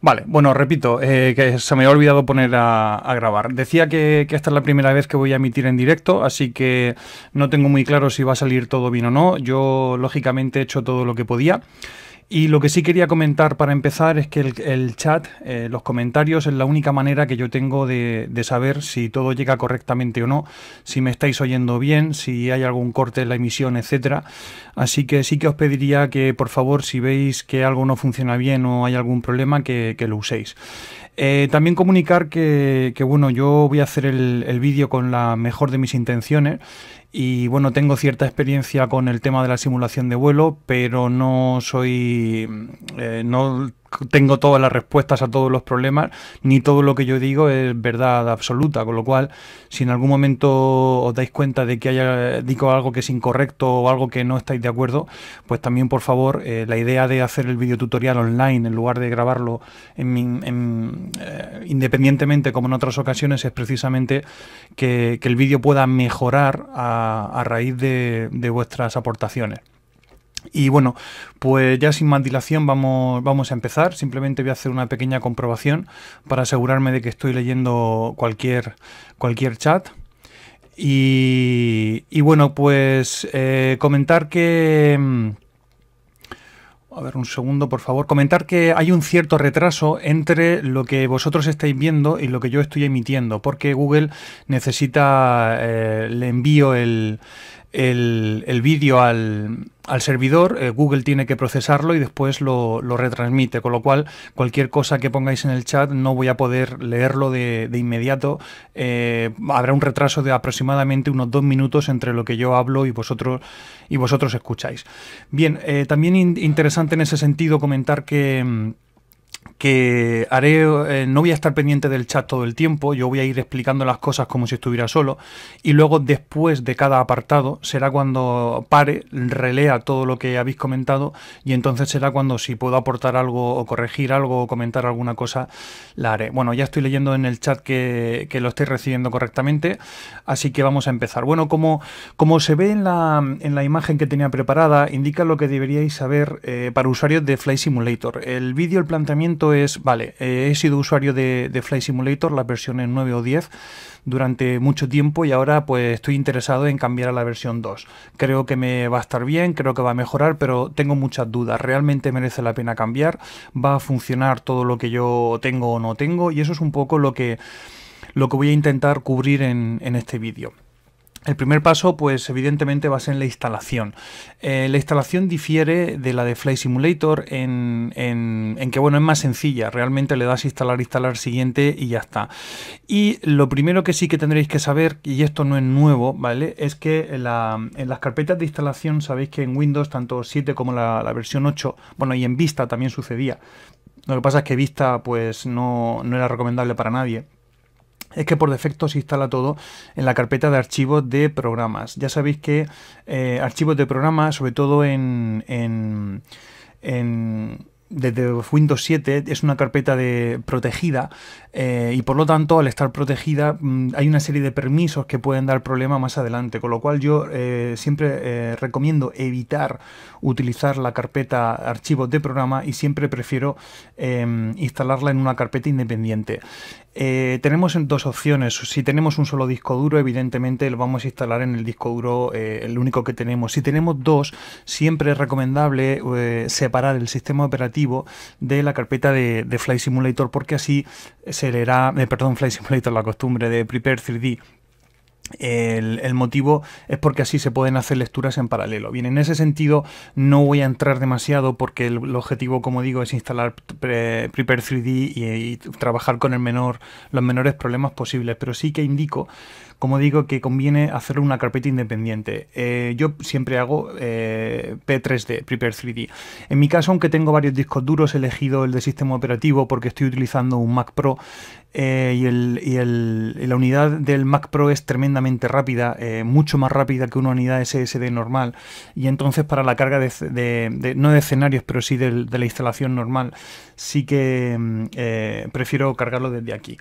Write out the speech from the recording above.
Vale, bueno, repito, eh, que se me ha olvidado poner a, grabar. Decía que, esta es la primera vez que voy a emitir en directo, así que no tengo muy claro si va a salir todo bien o no. Yo, lógicamente, he hecho todo lo que podía. Y lo que sí quería comentar para empezar es que el, chat, eh, los comentarios, es la única manera que yo tengo de, saber si todo llega correctamente o no, si me estáis oyendo bien, si hay algún corte en la emisión, etcétera. Así que sí que os pediría que, por favor, si veis que algo no funciona bien o hay algún problema, que, que lo uséis. Eh, también comunicar que, bueno, yo voy a hacer el, vídeo con la mejor de mis intenciones y bueno, tengo cierta experiencia con el tema de la simulación de vuelo, pero no soy, eh, no tengo todas las respuestas a todos los problemas, ni todo lo que yo digo es verdad absoluta, con lo cual, si en algún momento os dais cuenta de que haya, digo algo que es incorrecto o algo que no estáis de acuerdo, pues también, por favor, eh, la idea de hacer el tutorial online en lugar de grabarlo en, eh, independientemente como en otras ocasiones es precisamente que, el vídeo pueda mejorar a, raíz de vuestras aportaciones. Y bueno, pues ya sin más dilación vamos, vamos a empezar. Simplemente voy a hacer una pequeña comprobación para asegurarme de que estoy leyendo cualquier, cualquier chat. Y, bueno, pues eh, comentar que... Mm, a ver, un segundo, por favor. Comentar que hay un cierto retraso entre lo que vosotros estáis viendo y lo que yo estoy emitiendo, porque Google necesita, eh, le envío el, el, vídeo al, servidor, eh, Google tiene que procesarlo y después lo, retransmite, con lo cual cualquier cosa que pongáis en el chat no voy a poder leerlo de, inmediato. Eh, habrá un retraso de aproximadamente unos dos minutos entre lo que yo hablo y vosotros, y vosotros escucháis. Bien, eh, también interesante en ese sentido comentar que... Mm, que haré, eh, no voy a estar pendiente del chat todo el tiempo, yo voy a ir explicando las cosas como si estuviera solo y luego después de cada apartado será cuando pare, relea todo lo que habéis comentado y entonces será cuando si puedo aportar algo o corregir algo o comentar alguna cosa, la haré. Bueno, ya estoy leyendo en el chat que, lo estoy recibiendo correctamente, así que vamos a empezar. Bueno, como, se ve en la, imagen que tenía preparada, indica lo que deberíais saber eh, para usuarios de Fly Simulator. El vídeo, el planteamiento vale, eh, he sido usuario de, Fly Simulator, las versiones 9 o 10, durante mucho tiempo y ahora pues estoy interesado en cambiar a la versión 2. Creo que me va a estar bien, creo que va a mejorar, pero tengo muchas dudas. ¿Realmente merece la pena cambiar? ¿Va a funcionar todo lo que yo tengo o no tengo? Y eso es un poco lo que, lo que voy a intentar cubrir en, en este vídeo. El primer paso, pues evidentemente va a ser la instalación. Eh, la instalación difiere de la de Flight Simulator en, que, bueno, es más sencilla. Realmente le das instalar, instalar, siguiente y ya está. Y lo primero que sí que tendréis que saber, y esto no es nuevo, ¿vale? Es que en, las carpetas de instalación sabéis que en Windows, tanto 7 como la, versión 8, bueno, y en Vista también sucedía. Lo que pasa es que Vista, pues, no, no era recomendable para nadie es que por defecto se instala todo en la carpeta de archivos de programas. Ya sabéis que eh, archivos de programas, sobre todo en, desde Windows 7 es una carpeta de protegida eh, y por lo tanto al estar protegida mm, hay una serie de permisos que pueden dar problema más adelante, con lo cual yo eh, siempre recomiendo evitar utilizar la carpeta archivos de programa y siempre prefiero em, instalarla en una carpeta independiente. Eh, tenemos dos opciones. Si tenemos un solo disco duro, evidentemente lo vamos a instalar en el disco duro, eh, el único que tenemos. Si tenemos dos, siempre es recomendable eh, separar el sistema operativo de la carpeta de, Fly Flight Simulator, porque así se leerá perdón, Flight Simulator, la costumbre de Prepare 3D el, motivo es porque así se pueden hacer lecturas en paralelo. Bien, en ese sentido no voy a entrar demasiado porque el, objetivo, como digo, es instalar Prepare 3D y, y, trabajar con el menor, los menores problemas posibles, pero sí que indico como digo, que conviene hacer una carpeta independiente. Eh, yo siempre hago eh, P3D, Prepare 3D. En mi caso, aunque tengo varios discos duros, he elegido el de sistema operativo porque estoy utilizando un Mac Pro eh, y, la unidad del Mac Pro es tremendamente rápida, mucho más rápida que una unidad SSD normal. Y entonces para la carga de, no de escenarios, pero sí de la instalación normal, sí que mm, prefiero cargarlo desde aquí.